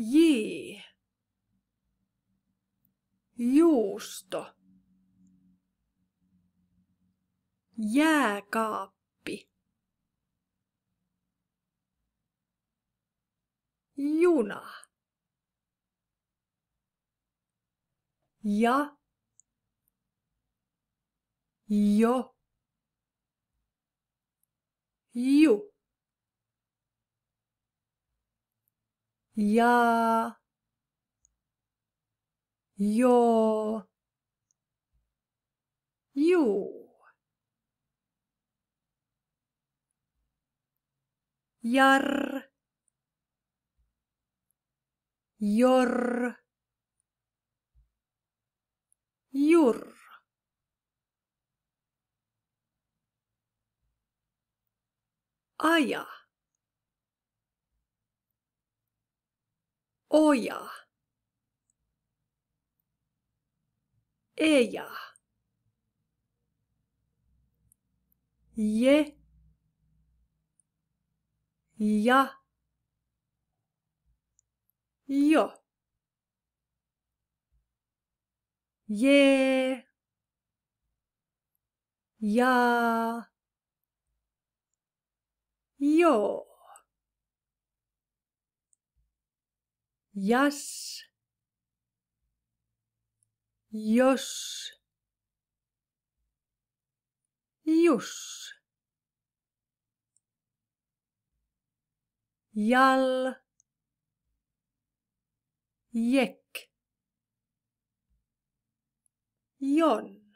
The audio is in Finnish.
J. Juusto. Jääkaappi. Juna. Ja. Jo. Ju. ya your you yar your your aya おや、えや、え、や、よ、え、や、よ、yeah. Jas. Jos. Jus. jal, Jek. Jon.